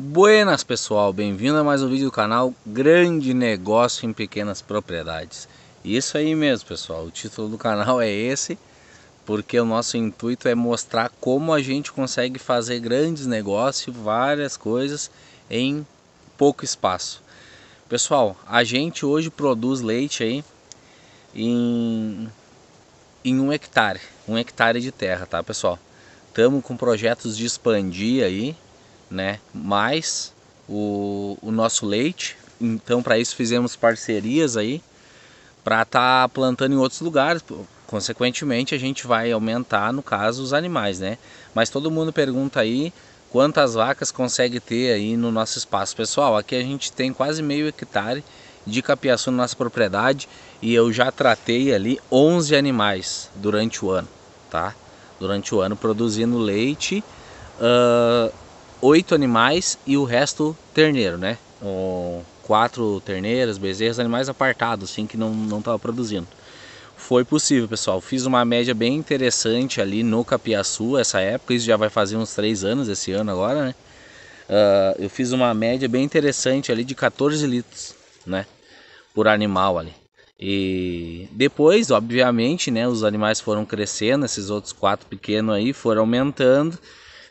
Buenas pessoal, bem-vindo a mais um vídeo do canal Grande Negócio em Pequenas Propriedades. Isso aí mesmo pessoal, o título do canal é esse, porque o nosso intuito é mostrar como a gente consegue fazer grandes negócios, várias coisas em pouco espaço. Pessoal, a gente hoje produz leite aí em, em um hectare, um hectare de terra, tá pessoal? Estamos com projetos de expandir aí, né? Mais o, o nosso leite. Então para isso fizemos parcerias aí para estar tá plantando em outros lugares. Consequentemente a gente vai aumentar no caso os animais, né? Mas todo mundo pergunta aí quantas vacas consegue ter aí no nosso espaço pessoal. Aqui a gente tem quase meio hectare de capiaçu na nossa propriedade e eu já tratei ali 11 animais durante o ano, tá? Durante o ano produzindo leite. Uh, oito animais e o resto terneiro, né? Um, quatro terneiras, bezerros, animais apartados, assim, que não não estava produzindo. Foi possível, pessoal. Fiz uma média bem interessante ali no Capiaçu essa época. Isso já vai fazer uns três anos esse ano agora, né? Uh, eu fiz uma média bem interessante ali de 14 litros, né? Por animal ali. E depois, obviamente, né? Os animais foram crescendo, esses outros quatro pequenos aí foram aumentando.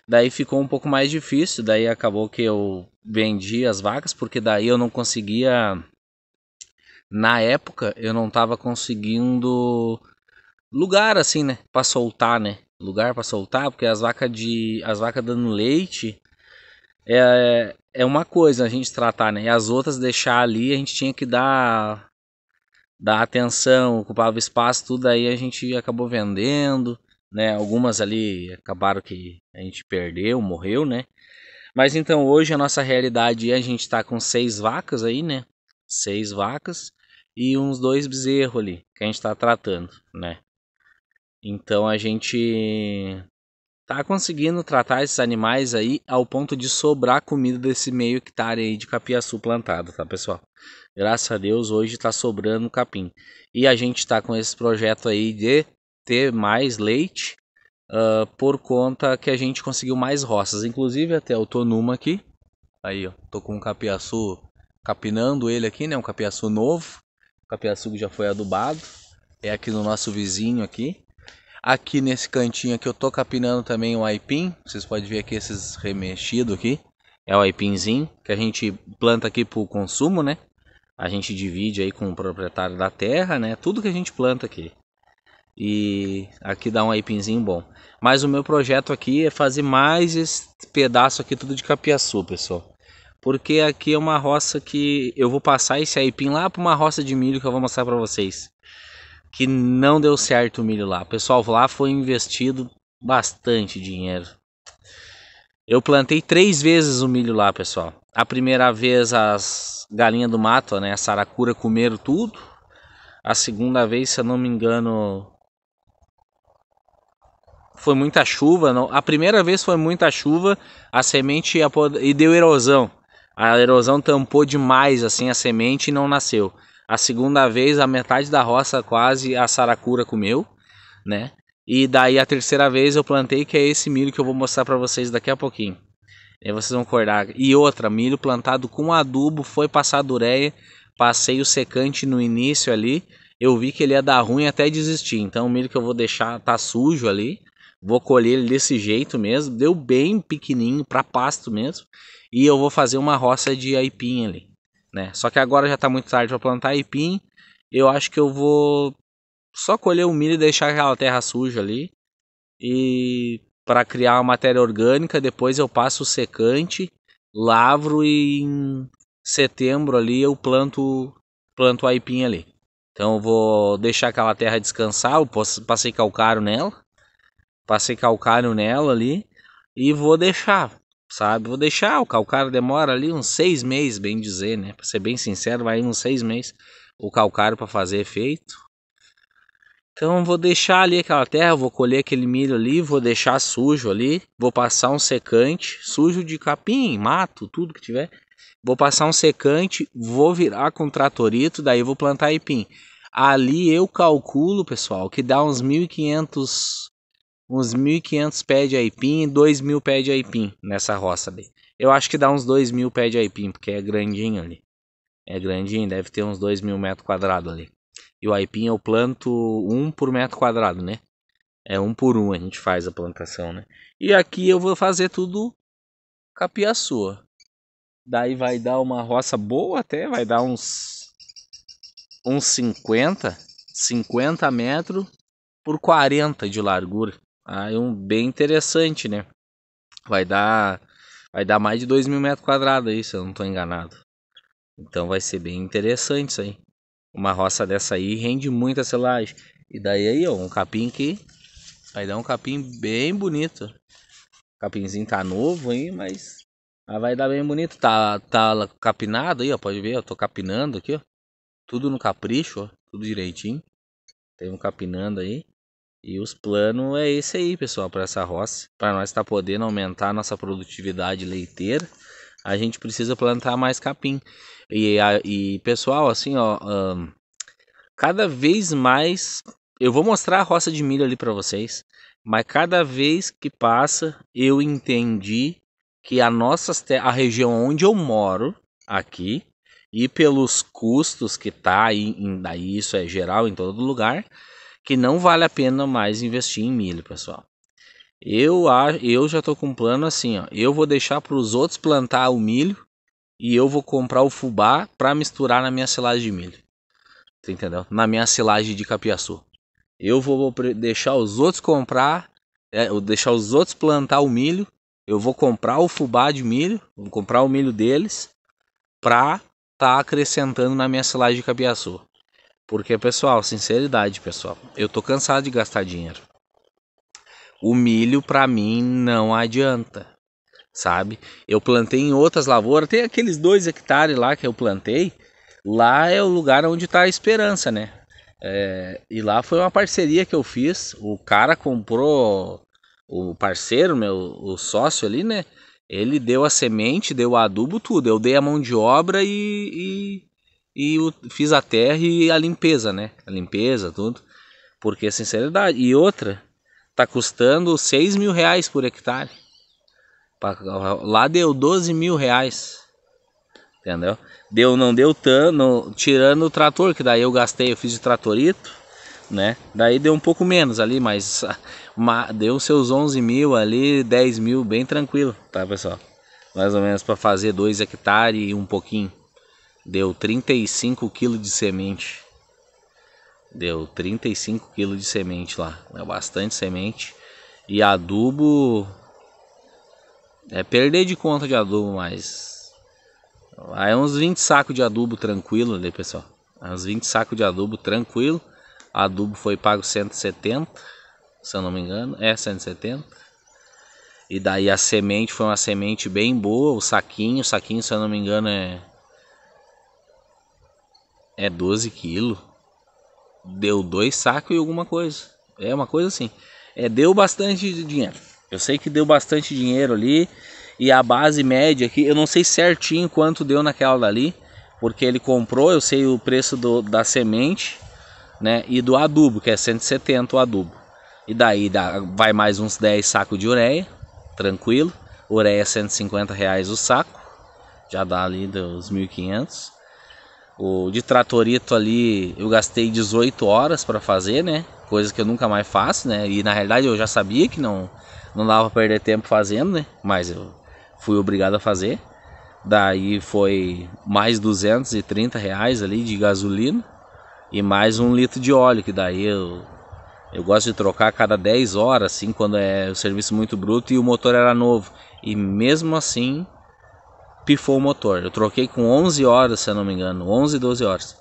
Daí ficou um pouco mais difícil, daí acabou que eu vendi as vacas, porque daí eu não conseguia. Na época eu não estava conseguindo lugar assim, né? Pra soltar, né? Lugar para soltar, porque as vacas de. As vacas dando leite é, é uma coisa a gente tratar, né? E as outras deixar ali, a gente tinha que dar, dar atenção, ocupava espaço, tudo aí a gente acabou vendendo né? Algumas ali acabaram que a gente perdeu, morreu, né? Mas então hoje a nossa realidade é a gente tá com seis vacas aí, né? Seis vacas e uns dois bezerros ali que a gente tá tratando, né? Então a gente tá conseguindo tratar esses animais aí ao ponto de sobrar comida desse meio hectare aí de capiaçu plantado, tá, pessoal? Graças a Deus hoje tá sobrando capim. E a gente tá com esse projeto aí de ter mais leite uh, por conta que a gente conseguiu mais roças. Inclusive até eu tô numa aqui. Aí, ó, tô com um capiaçu capinando ele aqui, né? Um capiaçu novo. Um capiaçu que já foi adubado. É aqui no nosso vizinho aqui. Aqui nesse cantinho aqui eu tô capinando também o aipim. Vocês podem ver aqui esses remexidos aqui. É o aipimzinho que a gente planta aqui para o consumo, né? A gente divide aí com o proprietário da terra, né? Tudo que a gente planta aqui e aqui dá um aipinzinho bom. Mas o meu projeto aqui é fazer mais esse pedaço aqui tudo de capiaçu, pessoal. Porque aqui é uma roça que eu vou passar esse aipim lá para uma roça de milho que eu vou mostrar para vocês. Que não deu certo o milho lá. Pessoal, lá foi investido bastante dinheiro. Eu plantei três vezes o milho lá, pessoal. A primeira vez as galinhas do mato, né, a saracura comeram tudo. A segunda vez, se eu não me engano, foi muita chuva. Não, a primeira vez foi muita chuva, a semente apod... e deu erosão. A erosão tampou demais assim a semente e não nasceu. A segunda vez, a metade da roça quase a saracura comeu, né? E daí a terceira vez eu plantei que é esse milho que eu vou mostrar para vocês daqui a pouquinho. E vocês vão acordar. E outra, milho plantado com adubo, foi passado ureia, passei o secante no início ali. Eu vi que ele ia dar ruim até desistir. Então o milho que eu vou deixar tá sujo ali, Vou colher ele desse jeito mesmo. Deu bem pequenininho para pasto mesmo. E eu vou fazer uma roça de aipim ali. Né? Só que agora já está muito tarde para plantar aipim. Eu acho que eu vou só colher o milho e deixar aquela terra suja ali. E para criar uma matéria orgânica, depois eu passo o secante, lavro e em setembro ali eu planto planto aipim ali. Então eu vou deixar aquela terra descansar, eu passei calcário nela Passei calcário nela ali e vou deixar, sabe? Vou deixar, o calcário demora ali uns seis meses, bem dizer, né? Para ser bem sincero, vai uns seis meses o calcário para fazer efeito. Então vou deixar ali aquela terra, vou colher aquele milho ali, vou deixar sujo ali, vou passar um secante, sujo de capim, mato, tudo que tiver. Vou passar um secante, vou virar com tratorito, daí vou plantar aipim. Ali eu calculo, pessoal, que dá uns 1500 uns 1.500 pé de aipim e 2.000 pé de aipim nessa roça ali. Eu acho que dá uns 2.000 pé de aipim, porque é grandinho ali. É grandinho, deve ter uns 2.000 metros quadrados ali. E o aipim eu planto um por metro quadrado, né? É um por um a gente faz a plantação, né? E aqui eu vou fazer tudo capiaçu. Daí vai dar uma roça boa até, vai dar uns uns 50, 50 metros por 40 de largura aí um bem interessante, né? Vai dar, vai dar mais de 2 mil metros quadrados aí, se eu não estou enganado. Então vai ser bem interessante isso aí. Uma roça dessa aí rende muita selagem. E daí aí, ó, um capim que vai dar um capim bem bonito. O tá novo aí, mas vai dar bem bonito. Tá, tá capinado aí, ó, pode ver, eu tô capinando aqui, ó. Tudo no capricho, ó, tudo direitinho. Tem um capinando aí. E os planos é esse aí, pessoal, para essa roça. Para nós estar tá podendo aumentar nossa produtividade leiteira, a gente precisa plantar mais capim. E, a, e pessoal, assim, ó, um, cada vez mais. Eu vou mostrar a roça de milho ali para vocês, mas cada vez que passa, eu entendi que a nossa a região onde eu moro aqui e pelos custos que tá aí, isso é geral em todo lugar, que não vale a pena mais investir em milho, pessoal. Eu, eu já estou com um plano assim, ó. Eu vou deixar para os outros plantar o milho e eu vou comprar o fubá para misturar na minha silagem de milho. entendeu? Na minha silagem de capiaçu. Eu vou deixar os outros comprar, é, deixar os outros plantar o milho. Eu vou comprar o fubá de milho, vou comprar o milho deles para tá acrescentando na minha silagem de capiaçu. Porque, pessoal, sinceridade, pessoal, eu tô cansado de gastar dinheiro. O milho para mim não adianta, sabe? Eu plantei em outras lavouras, tem aqueles dois hectares lá que eu plantei. Lá é o lugar onde tá a esperança, né? É, e lá foi uma parceria que eu fiz. O cara comprou, o parceiro, meu, o sócio ali, né? Ele deu a semente, deu o adubo, tudo. Eu dei a mão de obra e, e e o, fiz a terra e a limpeza, né? A limpeza, tudo. Porque é sinceridade. E outra, tá custando 6 mil reais por hectare. Lá deu 12 mil reais. Entendeu? Deu, não deu tanto, tirando o trator, que daí eu gastei, eu fiz de tratorito, né? Daí deu um pouco menos ali, mas, deu seus 11 mil ali, 10 mil, bem tranquilo, tá pessoal? Mais ou menos para fazer 2 hectares e um pouquinho deu 35 kg de semente. Deu 35 kg de semente lá, é bastante semente. E adubo é perder de conta de adubo, mas é uns 20 sacos de adubo tranquilo ali, pessoal. Uns 20 sacos de adubo tranquilo. Adubo foi pago 170, se eu não me engano, é 170. E daí a semente foi uma semente bem boa, o saquinho, o saquinho, se eu não me engano, é é 12 quilos. Deu dois sacos e alguma coisa. É uma coisa assim. É, deu bastante dinheiro. Eu sei que deu bastante dinheiro ali. E a base média aqui, eu não sei certinho quanto deu naquela dali. Porque ele comprou, eu sei o preço do, da semente né, e do adubo, que é 170 o adubo. E daí dá, vai mais uns 10 sacos de ureia, tranquilo. Ureia 150 é reais o saco, já dá ali dos 1500 o de tratorito ali eu gastei 18 horas para fazer, né? Coisa que eu nunca mais faço, né? E na realidade eu já sabia que não, não dava pra perder tempo fazendo, né? Mas eu fui obrigado a fazer. Daí foi mais 230 reais ali de gasolina e mais um litro de óleo, que daí eu, eu gosto de trocar a cada 10 horas, assim, quando é o serviço muito bruto e o motor era novo. E mesmo assim pifou o motor. Eu troquei com 11 horas, se eu não me engano, 11, 12 horas.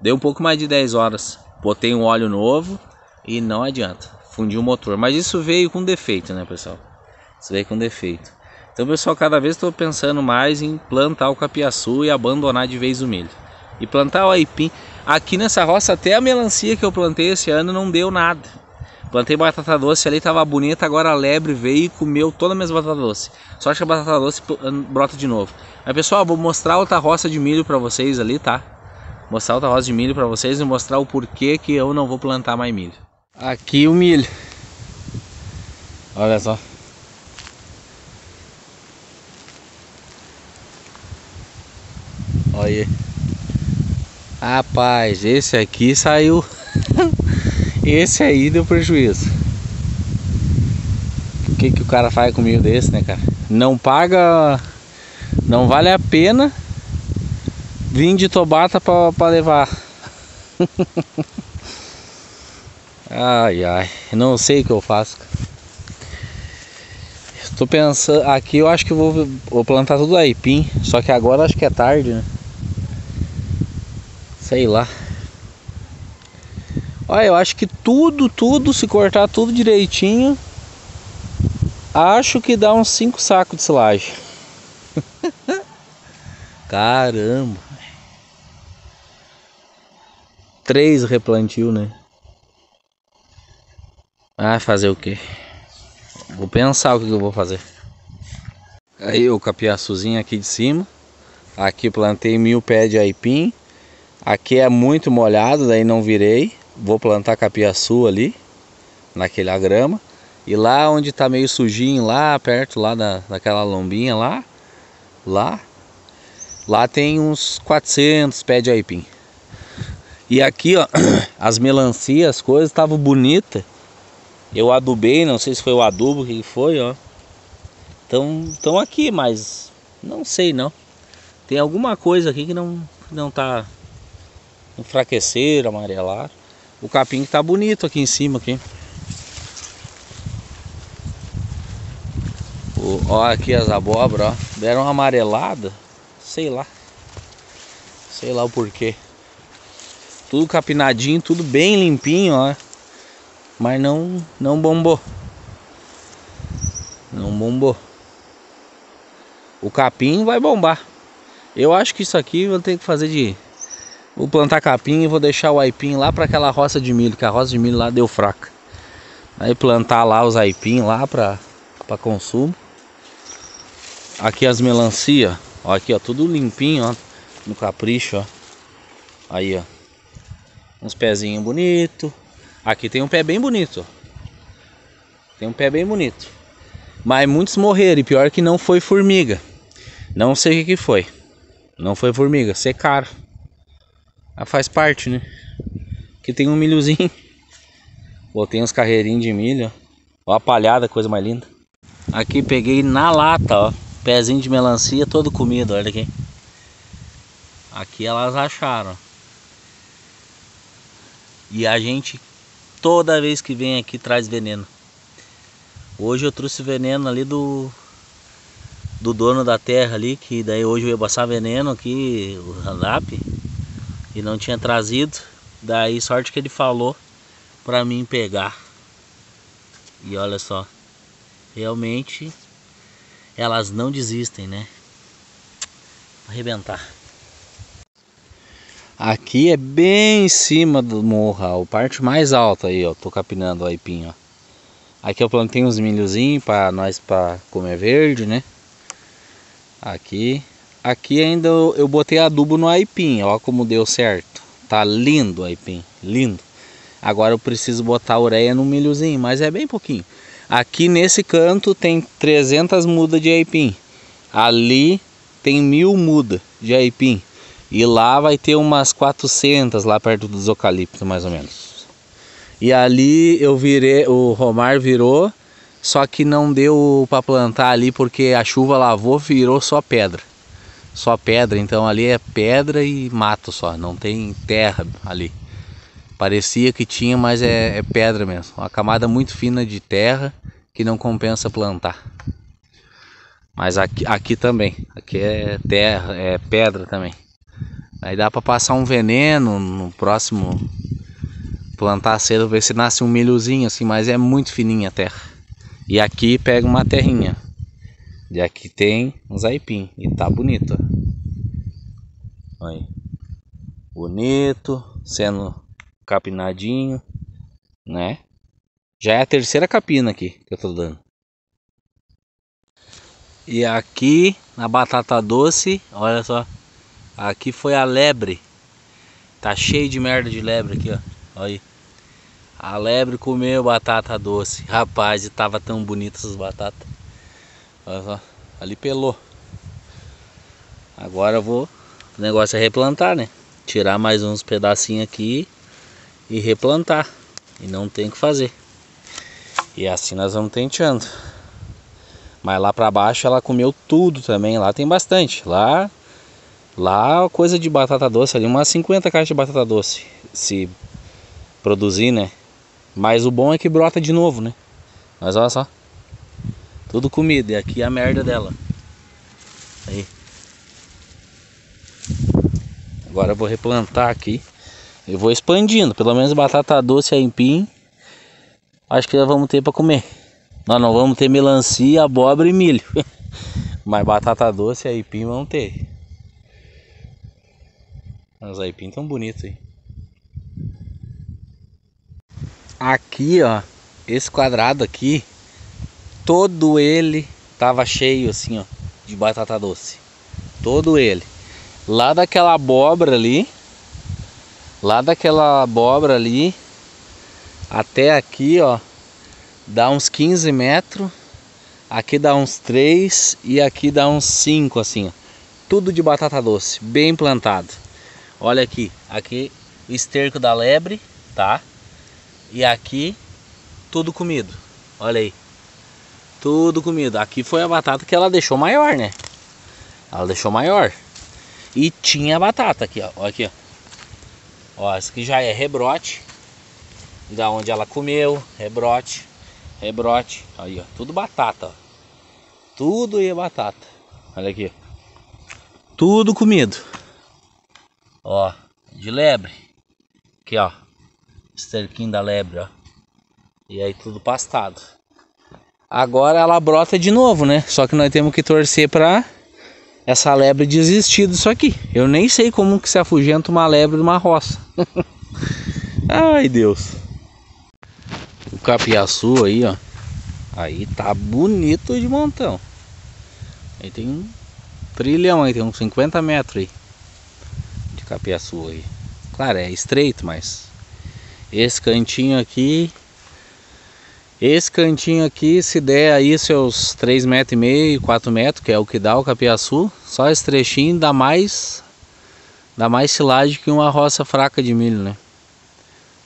Deu um pouco mais de 10 horas. Botei um óleo novo e não adianta, fundiu o motor. Mas isso veio com defeito, né, pessoal? Isso veio com defeito. Então, pessoal, cada vez estou pensando mais em plantar o capiaçu e abandonar de vez o milho. E plantar o aipim. Aqui nessa roça, até a melancia que eu plantei esse ano não deu nada. Plantei batata doce ali, tava bonita, agora a lebre veio e comeu toda a minha batata doce. Só acho que a batata doce hum, brota de novo. Mas pessoal, vou mostrar outra roça de milho para vocês ali, tá? Mostrar outra roça de milho para vocês e mostrar o porquê que eu não vou plantar mais milho. Aqui o milho. Olha só. Olha aí. Rapaz, esse aqui saiu. Esse aí deu prejuízo. O que, que o cara faz comigo desse, né, cara? Não paga. Não vale a pena vir de Tobata pra, pra levar. ai, ai. Não sei o que eu faço. Tô pensando. Aqui eu acho que vou, vou plantar tudo aipim. Só que agora acho que é tarde, né? Sei lá. Olha, eu acho que tudo, tudo, se cortar tudo direitinho, acho que dá uns 5 sacos de silagem. Caramba! Três replantio, né? Ah, fazer o quê? Vou pensar o que eu vou fazer. Aí o capiaçuzinho aqui de cima. Aqui plantei mil pés de aipim. Aqui é muito molhado, daí não virei vou plantar capiaçu ali, naquela grama E lá onde tá meio sujinho, lá perto lá da, daquela lombinha lá, lá, lá tem uns 400 pés de aipim. E aqui, ó, as melancias, as coisas estavam bonitas. Eu adubei, não sei se foi o adubo que foi, ó. Então, estão aqui, mas não sei não. Tem alguma coisa aqui que não não tá enfraquecer, amarelar o capim que tá bonito aqui em cima aqui. O, ó aqui as abóbora, ó. Deram uma amarelada, sei lá. Sei lá o porquê. Tudo capinadinho, tudo bem limpinho, ó. Mas não, não bombou. Não bombou. O capim vai bombar. Eu acho que isso aqui eu tenho ter que fazer de Vou plantar capim e vou deixar o aipim lá para aquela roça de milho, que a roça de milho lá deu fraca. Aí plantar lá os aipim lá para para consumo. Aqui as melancia, ó, aqui ó, tudo limpinho, ó, no capricho, ó. Aí, ó. Uns pezinhos bonito. Aqui tem um pé bem bonito. Tem um pé bem bonito. Mas muitos morreram e pior que não foi formiga. Não sei o que, foi. Não foi formiga, secaram. Ah, faz parte, né? Aqui tem um milhozinho. Botei uns carreirinhos de milho, ó. ó a palhada, coisa mais linda. Aqui peguei na lata, ó. Pezinho de melancia todo comido, olha aqui. Aqui elas acharam. E a gente, toda vez que vem aqui, traz veneno. Hoje eu trouxe veneno ali do do dono da terra ali, que daí hoje eu ia passar veneno aqui, o Randap e não tinha trazido. Daí sorte que ele falou para mim pegar. E olha só, realmente elas não desistem, né? Vou arrebentar. Aqui é bem em cima do morro, a parte mais alta aí, ó. Tô capinando o aipim, ó. Aqui eu é plantei uns milhozinhos para nós para comer verde, né? Aqui Aqui ainda eu, eu botei adubo no aipim, olha como deu certo. Tá lindo o aipim, lindo. Agora eu preciso botar ureia no milhozinho, mas é bem pouquinho. Aqui nesse canto tem 300 mudas de aipim. Ali tem mil mudas de aipim. E lá vai ter umas 400 lá perto dos eucaliptos, mais ou menos. E ali eu virei, o Romar virou, só que não deu para plantar ali porque a chuva lavou, virou só pedra só pedra, então ali é pedra e mato só, não tem terra ali. Parecia que tinha, mas é, é pedra mesmo, uma camada muito fina de terra que não compensa plantar. Mas aqui, aqui também, aqui é terra, é pedra também. Aí dá para passar um veneno no próximo plantar cedo, ver se nasce um milhozinho assim, mas é muito fininha a terra. E aqui pega uma terrinha. E aqui tem uns aipim. E tá bonito. Olha. aí, Bonito. Sendo capinadinho. Né? Já é a terceira capina aqui que eu tô dando. E aqui na batata doce, olha só. Aqui foi a lebre. Tá cheio de merda de lebre aqui, ó. Olha aí. A lebre comeu batata doce. Rapaz, e tava tão bonita essas batatas. Olha só, ali pelou. Agora eu vou, o negócio é replantar, né? Tirar mais uns pedacinhos aqui e replantar. E não tem o que fazer. E é assim nós vamos tenteando. Mas lá para baixo ela comeu tudo também, lá tem bastante. Lá lá coisa de batata doce ali, umas 50 caixas de batata doce se produzir, né? Mas o bom é que brota de novo, né? Mas olha só. Tudo comida. E aqui é a merda dela. Aí. Agora eu vou replantar aqui. Eu vou expandindo. Pelo menos batata doce, aipim. Acho que já vamos ter para comer. Nós não vamos ter melancia, abóbora e milho. Mas batata doce e aipim vão ter. Os aipim tão bonitos aí. Aqui, ó. Esse quadrado aqui todo ele tava cheio assim, ó, de batata doce. Todo ele. Lá daquela abóbora ali, lá daquela abóbora ali até aqui, ó, dá uns 15 metros, aqui dá uns 3 e aqui dá uns 5 assim, ó. Tudo de batata doce, bem plantado. Olha aqui, aqui o esterco da lebre, tá? E aqui tudo comido. Olha aí. Tudo comido Aqui foi a batata que ela deixou maior, né? Ela deixou maior. E tinha batata aqui, ó. Aqui, ó. Ó, essa aqui já é rebrote. Da onde ela comeu, rebrote, rebrote. Aí, ó, tudo batata, ó. Tudo é batata. Olha aqui. Tudo comido. Ó, de lebre. Aqui, ó. Esterquinho da lebre, ó. E aí tudo pastado. Agora ela brota de novo, né? Só que nós temos que torcer para essa lebre desistir disso aqui. Eu nem sei como que se afugenta uma lebre de uma roça. Ai, Deus. O capiaçu aí, ó. Aí tá bonito de montão. Aí tem um trilhão aí, tem uns 50 metros aí. De capiaçu aí. Claro, é estreito, mas... Esse cantinho aqui esse cantinho aqui, se der aí seus 3,5 metros, 4 metros, que é o que dá o capiaçu, só esse trechinho dá mais dá mais silagem que uma roça fraca de milho, né?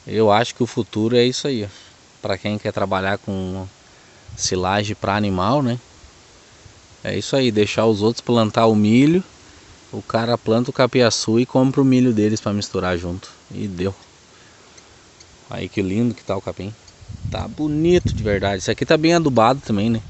Eu acho que o futuro é isso aí. Para quem quer trabalhar com silagem para animal, né? É isso aí, deixar os outros plantar o milho, o cara planta o capiaçu e compra o milho deles para misturar junto. E deu. Aí que lindo que tá o capim. Tá bonito de verdade. Isso aqui tá bem adubado também, né?